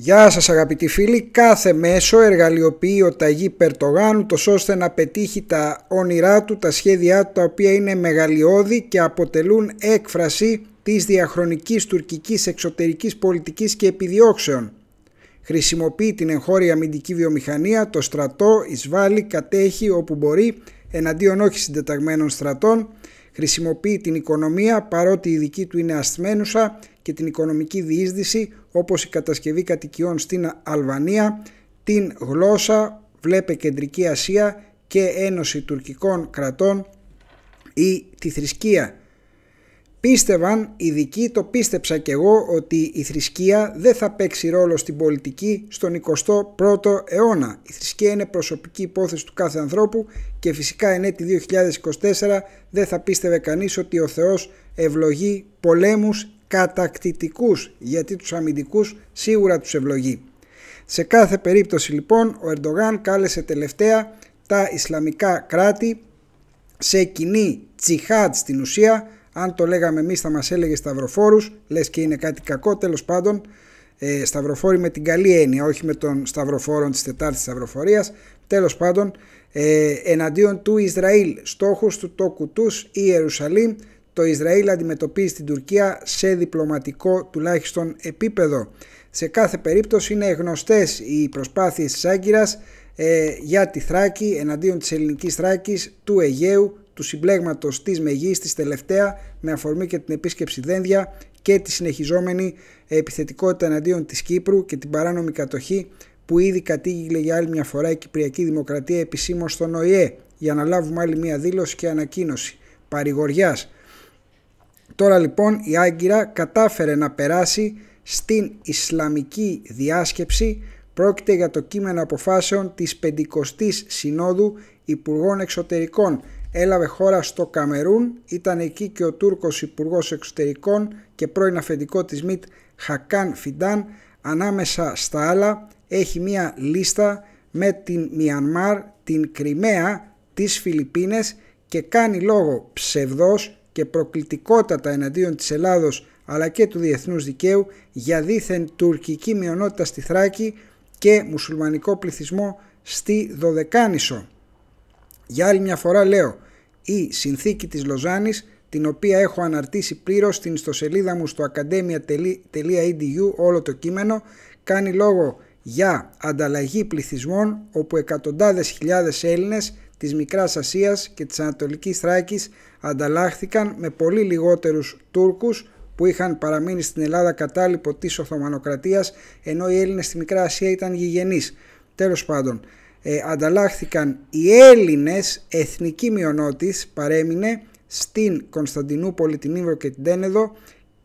Γεια σας αγαπητοί φίλοι, κάθε μέσο εργαλειοποιεί ο Ταγί Περτογάνου τόσο ώστε να πετύχει τα όνειρά του, τα σχέδιά του τα οποία είναι μεγαλειώδη και αποτελούν έκφραση της διαχρονικής τουρκικής εξωτερικής πολιτικής και επιδιώξεων. Χρησιμοποιεί την εγχώρια αμυντική βιομηχανία, το στρατό εισβάλλει, κατέχει όπου μπορεί εναντίον όχι συντεταγμένων στρατών, χρησιμοποιεί την οικονομία παρότι η δική του είναι ασθμένουσα και την οικονομική διείσδυση όπως η κατασκευή κατοικιών στην Αλβανία, την γλώσσα, βλέπε Κεντρική Ασία και Ένωση Τουρκικών Κρατών ή τη θρησκεία. Πίστευαν, ειδικοί το πίστεψα κι εγώ, ότι η θρησκεία δεν θα παίξει ρόλο στην πολιτική στον 21ο αιώνα. Η θρησκεία είναι προσωπική υπόθεση του κάθε ανθρώπου και φυσικά εν έτη 2024 δεν θα πίστευε κανείς ότι ο Θεός ευλογεί πολέμους κατακτητικούς γιατί τους αμυντικούς σίγουρα τους ευλογεί. Σε κάθε περίπτωση λοιπόν ο Ερντογάν κάλεσε τελευταία τα Ισλαμικά κράτη σε κοινή τσιχάτ στην ουσία αν το λέγαμε εμείς θα μας έλεγε σταυροφόρους λες και είναι κάτι κακό τέλος πάντων ε, σταυροφόροι με την καλή έννοια όχι με τον σταυροφόρο της τετάρτης σταυροφορίας τέλος πάντων ε, εναντίον του Ισραήλ στόχος του τόκου τους η Ιερουσαλήμ το Ισραήλ αντιμετωπίζει την Τουρκία σε διπλωματικό τουλάχιστον επίπεδο. Σε κάθε περίπτωση είναι γνωστές οι προσπάθειες της Άγκυρας ε, για τη Θράκη εναντίον της ελληνικής Θράκης, του Αιγαίου, του συμπλέγματος της της τελευταία με αφορμή και την επίσκεψη Δένδια και τη συνεχιζόμενη επιθετικότητα εναντίον της Κύπρου και την παράνομη κατοχή που ήδη κατήγηλε για άλλη μια φορά η Κυπριακή Δημοκρατία επισήμως στον ΟΗΕ για να λάβουμε άλλη μια δήλωση και ανακοίνωση παρηγοριάς Τώρα λοιπόν η Άγκυρα κατάφερε να περάσει στην Ισλαμική διάσκεψη πρόκειται για το κείμενο αποφάσεων της 50ης Συνόδου Υπουργών Εξωτερικών. Έλαβε χώρα στο Καμερούν, ήταν εκεί και ο Τούρκος Υπουργός Εξωτερικών και πρώην αφεντικό της ΜΙΤ Χακάν Φιντάν. Ανάμεσα στα άλλα έχει μία λίστα με την Μιανμάρ, την Κρυμαία, τις Φιλιππίνες και κάνει λόγο ψευδός και προκλητικότατα εναντίον της Ελλάδος αλλά και του διεθνούς δικαίου για δίθεν τουρκική μειονότητα στη Θράκη και μουσουλμανικό πληθυσμό στη Δωδεκάνησο. Για άλλη μια φορά λέω, η συνθήκη της Λοζάνης, την οποία έχω αναρτήσει πλήρως στην ιστοσελίδα μου στο academia.edu όλο το κείμενο, κάνει λόγο για ανταλλαγή πληθυσμών όπου εκατοντάδες χιλιάδες Έλληνες της μικράς Ασίας και της Ανατολικής Θράκης ανταλλάχθηκαν με πολύ λιγότερους Τούρκους που είχαν παραμείνει στην Ελλάδα κατάλοιπο της Οθωμανοκρατίας ενώ οι Έλληνες στη Μικρά Ασία ήταν γηγενείς. Τέλος πάντων, ε, ανταλλάχθηκαν οι Έλληνες, εθνική μειονότης παρέμεινε στην Κωνσταντινούπολη, την Ήβρο και την Τένεδο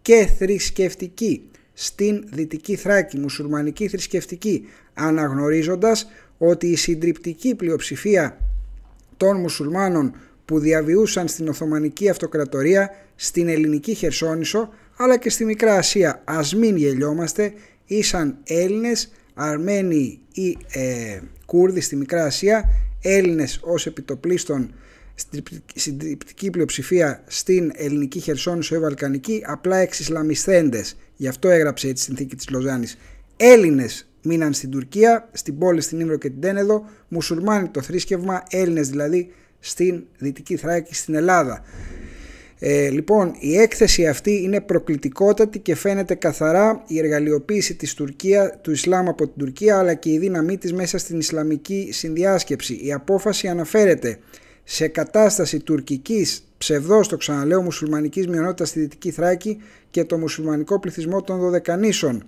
και θρησκευτική στην Δυτική Θράκη, μουσουλμανική θρησκευτική, αναγνωρίζοντας ότι η συντριπτική πλειοψηφία των μουσουλμάνων που διαβιούσαν στην Οθωμανική Αυτοκρατορία, στην Ελληνική Χερσόνησο αλλά και στη Μικρά Ασία. Ας μην γελιόμαστε, ήσαν Έλληνες, Αρμένοι ή ε, Κούρδοι στη Μικρά Ασία, Έλληνες ως επιτοπλίστων στην τριπτική πλειοψηφία στην ελληνική Χερσόνησο ή Βαλκανική, απλά εξισλαμισθέντες. Γι' αυτό έγραψε η συνθήκη της Λοζάνης Έλληνες μείναν στην Τουρκία, στην πόλη στην Ήμρο και την Τένεδο, μουσουλμάνοι το θρήσκευμα, Έλληνες δηλαδή στην Δυτική Θράκη, στην Ελλάδα. Ε, λοιπόν, η έκθεση αυτή είναι προκλητικότατη και φαίνεται καθαρά η εργαλειοποίηση της Τουρκία, του Ισλάμ από την Τουρκία αλλά και η δύναμή της μέσα στην Ισλαμική συνδιάσκεψη. Η απόφαση αναφέρεται σε κατάσταση τουρκικής ψευδός το ξαναλέω μουσουλμανικής μειονότητας στη Δυτική Θράκη και το μουσουλμανικό πληθυσμό των Δωδεκανήσων.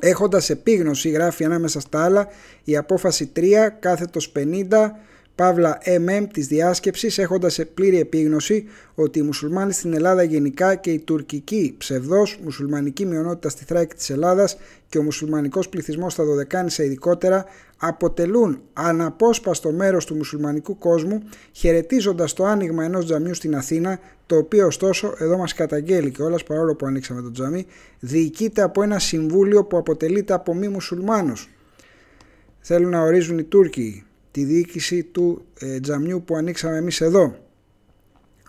Έχοντας επίγνωση, γράφει ανάμεσα στα άλλα, η απόφαση 3 κάθετος 50 παύλα MM της διάσκεψης έχοντας πλήρη επίγνωση ότι οι μουσουλμάνοι στην Ελλάδα γενικά και η τουρκική ψευδός μουσουλμανική μειονότητα στη Θράκη της Ελλάδας και ο μουσουλμανικός πληθυσμός στα Δωδεκάνησα ειδικότερα αποτελούν αναπόσπαστο μέρος του μουσουλμανικού κόσμου χαιρετίζοντας το άνοιγμα ενός τζαμιού στην Αθήνα το οποίο ωστόσο εδώ μας καταγγέλει και όλας παρόλο που ανοίξαμε το τζαμί διοικείται από ένα συμβούλιο που αποτελείται από μη μουσουλμάνους. Θέλουν να ορίζουν οι Τούρκοι τη διοίκηση του ε, τζαμιού που ανοίξαμε εμείς εδώ.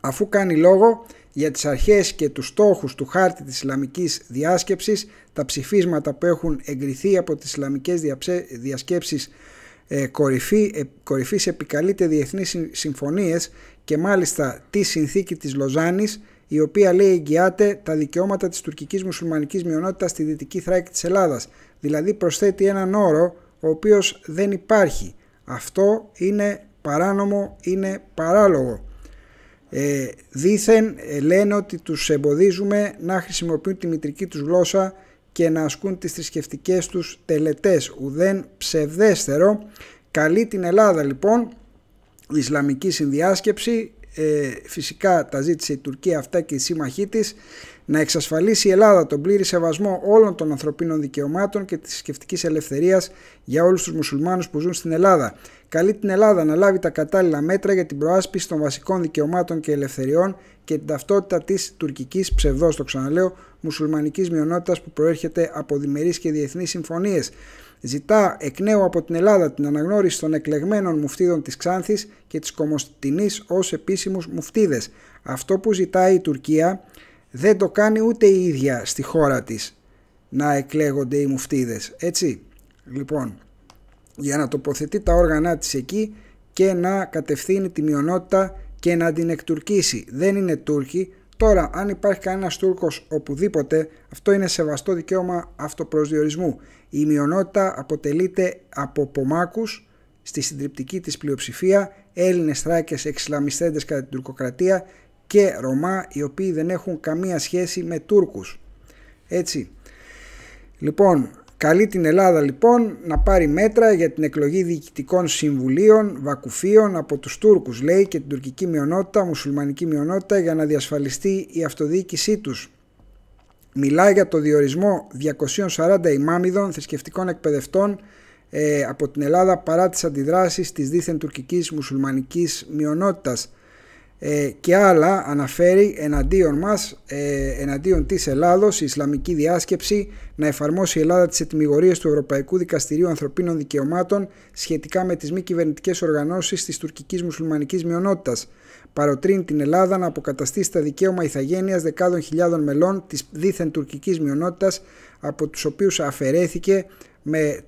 Αφού κάνει λόγο για τις αρχές και τους στόχους του χάρτη της Ισλαμικής διάσκεψης, τα ψηφίσματα που έχουν εγκριθεί από τις Ισλαμικές διασκέψεις ε, κορυφή, ε, κορυφής επικαλείται διεθνείς συμφωνίες και μάλιστα τη συνθήκη της Λοζάνης, η οποία λέει εγγυάται τα δικαιώματα της τουρκικής μουσουλμανικής μειονότητας στη Δυτική Θράκη της Ελλάδας. Δηλαδή προσθέτει έναν όρο ο οποίος δεν υπάρχει αυτό είναι παράνομο, είναι παράλογο. Ε, δήθεν ε, λένε ότι τους εμποδίζουμε να χρησιμοποιούν τη μητρική τους γλώσσα και να ασκούν τις θρησκευτικές τους τελετές. Ουδέν ψευδέστερο. καλή την Ελλάδα λοιπόν η Ισλαμική συνδιάσκεψη. Ε, φυσικά τα ζήτησε η Τουρκία αυτά και η σύμμαχή της να εξασφαλίσει η Ελλάδα τον πλήρη σεβασμό όλων των ανθρωπίνων δικαιωμάτων και της θρησκευτικής ελευθερίας για όλους τους μουσουλμάνους που ζουν στην Ελλάδα. Καλεί την Ελλάδα να λάβει τα κατάλληλα μέτρα για την προάσπιση των βασικών δικαιωμάτων και ελευθεριών και την ταυτότητα της τουρκικής ψευδό, το ξαναλέω, μουσουλμανικής μειονότητας που προέρχεται από διμερείς και διεθνείς συμφωνίες. Ζητά εκ νέου από την Ελλάδα την αναγνώριση των εκλεγμένων μουφτίδων της Ξάνθης και της Κομοστινής ως επίσημους μουφτίδες. Αυτό που ζητάει η Τουρκία δεν το κάνει ούτε η ίδια στη χώρα της να εκλέγονται οι μουφτίδες, έτσι. Λοιπόν, για να τοποθετεί τα όργανα της εκεί και να κατευθύνει τη μειονότητα και να την εκτουρκίσει. Δεν είναι Τούρκοι. Τώρα, αν υπάρχει κανένας Τούρκος οπουδήποτε, αυτό είναι σεβαστό δικαίωμα αυτοπροσδιορισμού. Η μειονότητα αποτελείται από Πομάκους, στη συντριπτική της πλειοψηφία, Έλληνες Θράκες εξισλαμιστέντες κατά την τουρκοκρατία και Ρωμά οι οποίοι δεν έχουν καμία σχέση με Τούρκους. Έτσι. Λοιπόν, καλεί την Ελλάδα λοιπόν να πάρει μέτρα για την εκλογή διοικητικών συμβουλίων, βακουφίων από τους Τούρκους λέει και την τουρκική μειονότητα, μουσουλμανική μειονότητα για να διασφαλιστεί η αυτοδιοίκησή τους. Μιλάει για το διορισμό 240 ημάμιδων θρησκευτικών εκπαιδευτών ε, από την Ελλάδα παρά τις αντιδράσεις της δίθεν τουρκικής μουσουλμανικής μειονότητας. Ε, και άλλα αναφέρει εναντίον μας, ε, εναντίον της Ελλάδος, η Ισλαμική διάσκεψη να εφαρμόσει η Ελλάδα τις ετοιμιγορίες του Ευρωπαϊκού Δικαστηρίου Ανθρωπίνων Δικαιωμάτων σχετικά με τις μη κυβερνητικές οργανώσεις της τουρκικής μουσουλμανικής μειονότητας. Παροτρύνει την Ελλάδα να αποκαταστήσει τα δικαίωμα ηθαγένειας δεκάδων χιλιάδων μελών της δίθεν τουρκικής μειονότητας από τους οποίους αφαιρέθηκε με,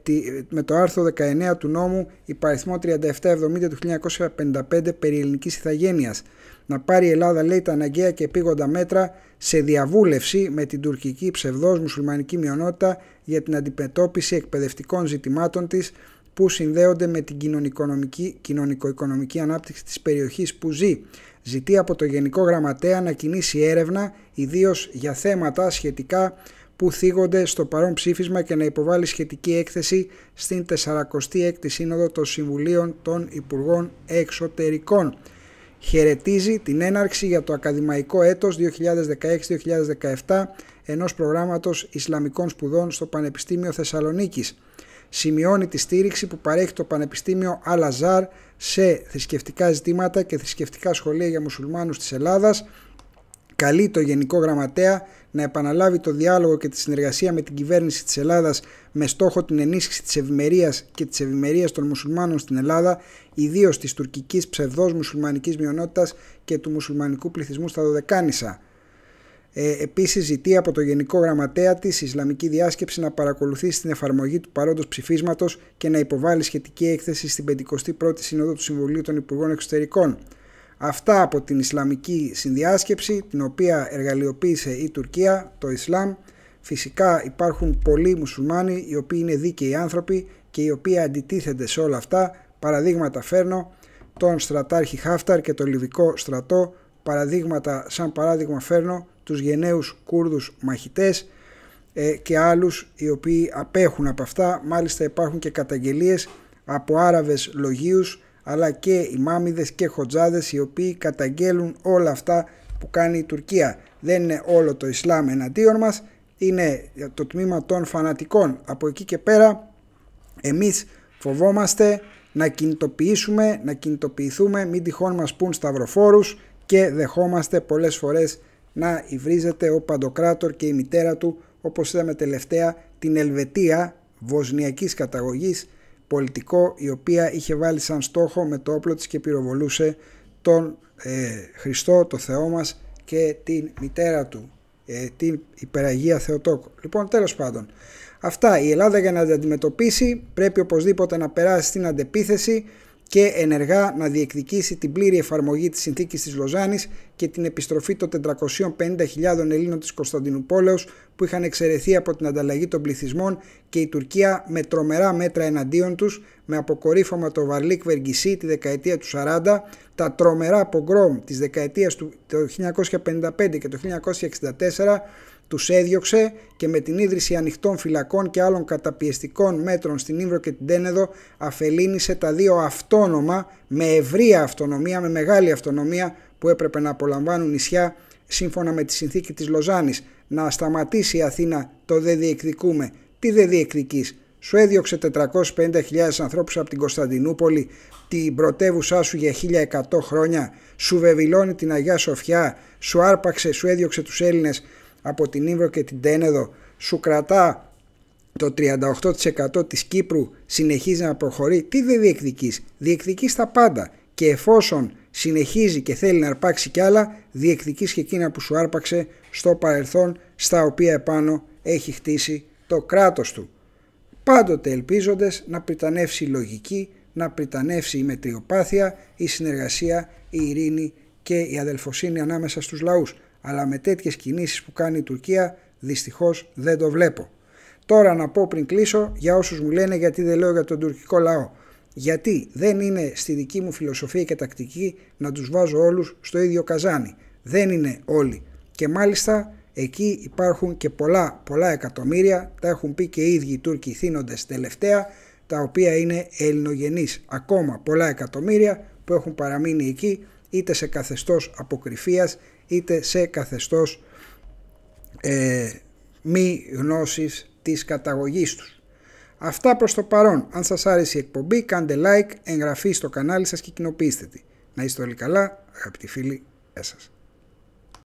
με το άρθρο 19 του νόμου υπαριθμό 3770 του 1955 περί ελληνικής ηθαγένειας. Να πάρει η Ελλάδα λέει τα αναγκαία και επίγοντα μέτρα σε διαβούλευση με την τουρκική ψευδός μουσουλμανική μειονότητα για την αντιμετώπιση εκπαιδευτικών ζητημάτων της που συνδέονται με την κοινωνικο-οικονομική ανάπτυξη της περιοχής που ζει. Ζητεί από το Γενικό Γραμματέα να κινήσει έρευνα, ιδίως για θέματα σχετικά που θίγονται στο παρόν ψήφισμα και να υποβάλει σχετική έκθεση στην 46η Σύνοδο των Συμβουλίων των Υπουργών Εξωτερικών. Χαιρετίζει την έναρξη για το ακαδημαϊκό έτος 2016-2017 ενός προγράμματος Ισλαμικών Σπουδών στο Πανεπιστήμιο Θεσσαλονίκης. Σημειώνει τη στήριξη που παρέχει το Πανεπιστήμιο Αλαζάρ σε θρησκευτικά ζητήματα και θρησκευτικά σχολεία για μουσουλμάνους της Ελλάδας καλεί το Γενικό Γραμματέα να επαναλάβει το διάλογο και τη συνεργασία με την κυβέρνηση της Ελλάδας με στόχο την ενίσχυση της ευημερίας και της ευημερίας των μουσουλμάνων στην Ελλάδα, ιδίως της τουρκικής ψευδός μουσουλμανικής μειονότητας και του μουσουλμανικού πληθυσμού στα Δωδεκάνησα. Ε, Επίσης, ζητεί από το Γενικό Γραμματέα της Ισλαμική Διάσκεψη να παρακολουθήσει την εφαρμογή του παρόντος ψηφίσματος και να υποβάλει σχετική έκθεση στην 51η Σύνοδο του Συμβουλίου των Υπουργών Εξωτερικών. Αυτά από την Ισλαμική συνδιάσκεψη, την οποία εργαλειοποίησε η Τουρκία, το Ισλάμ. Φυσικά υπάρχουν πολλοί μουσουλμάνοι οι οποίοι είναι δίκαιοι άνθρωποι και οι οποίοι αντιτίθενται σε όλα αυτά. Παραδείγματα φέρνω τον στρατάρχη Χάφταρ και το Λιβικό στρατό. Παραδείγματα σαν παράδειγμα φέρνω τους γενναίους Κούρδους μαχητές ε, και άλλους οι οποίοι απέχουν από αυτά. Μάλιστα υπάρχουν και καταγγελίες από Άραβες λογίους αλλά και οι μάμιδες και χοτζάδες οι οποίοι καταγγέλουν όλα αυτά που κάνει η Τουρκία. Δεν είναι όλο το Ισλάμ εναντίον μας, είναι το τμήμα των φανατικών. Από εκεί και πέρα εμείς φοβόμαστε να κινητοποιήσουμε, να κινητοποιηθούμε, μην τυχόν μας πούν σταυροφόρους και δεχόμαστε πολλές φορές να υβρίζεται ο Παντοκράτορ και η μητέρα του, όπως είδαμε τελευταία, την Ελβετία βοσνιακής καταγωγής, πολιτικό η οποία είχε βάλει σαν στόχο με το όπλο της και πυροβολούσε τον ε, Χριστό, το Θεό μας και την μητέρα του, ε, την υπεραγία Θεοτόκο. Λοιπόν, τέλος πάντων, αυτά η Ελλάδα για να την αντιμετωπίσει πρέπει οπωσδήποτε να περάσει στην αντεπίθεση και ενεργά να διεκδικήσει την πλήρη εφαρμογή της συνθήκης της Λοζάνης και την επιστροφή των 450.000 Ελλήνων της Κωνσταντινούπολεως που είχαν εξαιρεθεί από την ανταλλαγή των πληθυσμών και η Τουρκία με τρομερά μέτρα εναντίον τους με αποκορύφωμα το Βαρλίκ τη δεκαετία του 40, τα τρομερά πογκρόμ της δεκαετίας του 1955 και το 1964 τους έδιωξε και με την ίδρυση ανοιχτών φυλακών και άλλων καταπιεστικών μέτρων στην Ήμβρο και την Τένεδο αφελήνισε τα δύο αυτόνομα με ευρία αυτονομία, με μεγάλη αυτονομία που έπρεπε να απολαμβάνουν νησιά σύμφωνα με τη συνθήκη της Λοζάνης. Να σταματήσει η Αθήνα το «δεν διεκδικούμε». Τι δε διεκδικείς. Σου έδιωξε 450.000 ανθρώπους από την Κωνσταντινούπολη, την πρωτεύουσά σου για 1100 χρόνια, σου βεβηλώνει την Αγιά Σοφιά, σου άρπαξε, σου έδιωξε τους Έλληνες από την Ήμβρο και την Τένεδο σου κρατά το 38% της Κύπρου συνεχίζει να προχωρεί, τι δεν διεκδικείς. Διεκδικείς τα πάντα και εφόσον συνεχίζει και θέλει να αρπάξει κι άλλα, διεκδικείς και εκείνα που σου άρπαξε στο παρελθόν, στα οποία επάνω έχει χτίσει το κράτος του. Πάντοτε ελπίζοντες να πριτανεύσει η λογική, να πριτανεύσει η μετριοπάθεια, η συνεργασία, η ειρήνη και η αδελφοσύνη ανάμεσα στους λαούς αλλά με τέτοιες κινήσεις που κάνει η Τουρκία δυστυχώς δεν το βλέπω. Τώρα να πω πριν κλείσω για όσους μου λένε γιατί δεν λέω για τον τουρκικό λαό. Γιατί δεν είναι στη δική μου φιλοσοφία και τακτική να τους βάζω όλους στο ίδιο καζάνι. Δεν είναι όλοι. Και μάλιστα εκεί υπάρχουν και πολλά πολλά εκατομμύρια, τα έχουν πει και οι ίδιοι οι Τούρκοι θύνοντες τελευταία, τα οποία είναι ελληνογενείς. Ακόμα πολλά εκατομμύρια που έχουν παραμείνει εκεί είτε σε καθεστώς αποκρυφίας είτε σε καθεστώς ε, μη γνώσης της καταγωγής τους. Αυτά προς το παρόν. Αν σας άρεσε η εκπομπή κάντε like, εγγραφή στο κανάλι σας και κοινοποιήστε τη. Να είστε όλοι καλά, αγαπητοί φίλοι, εσάς.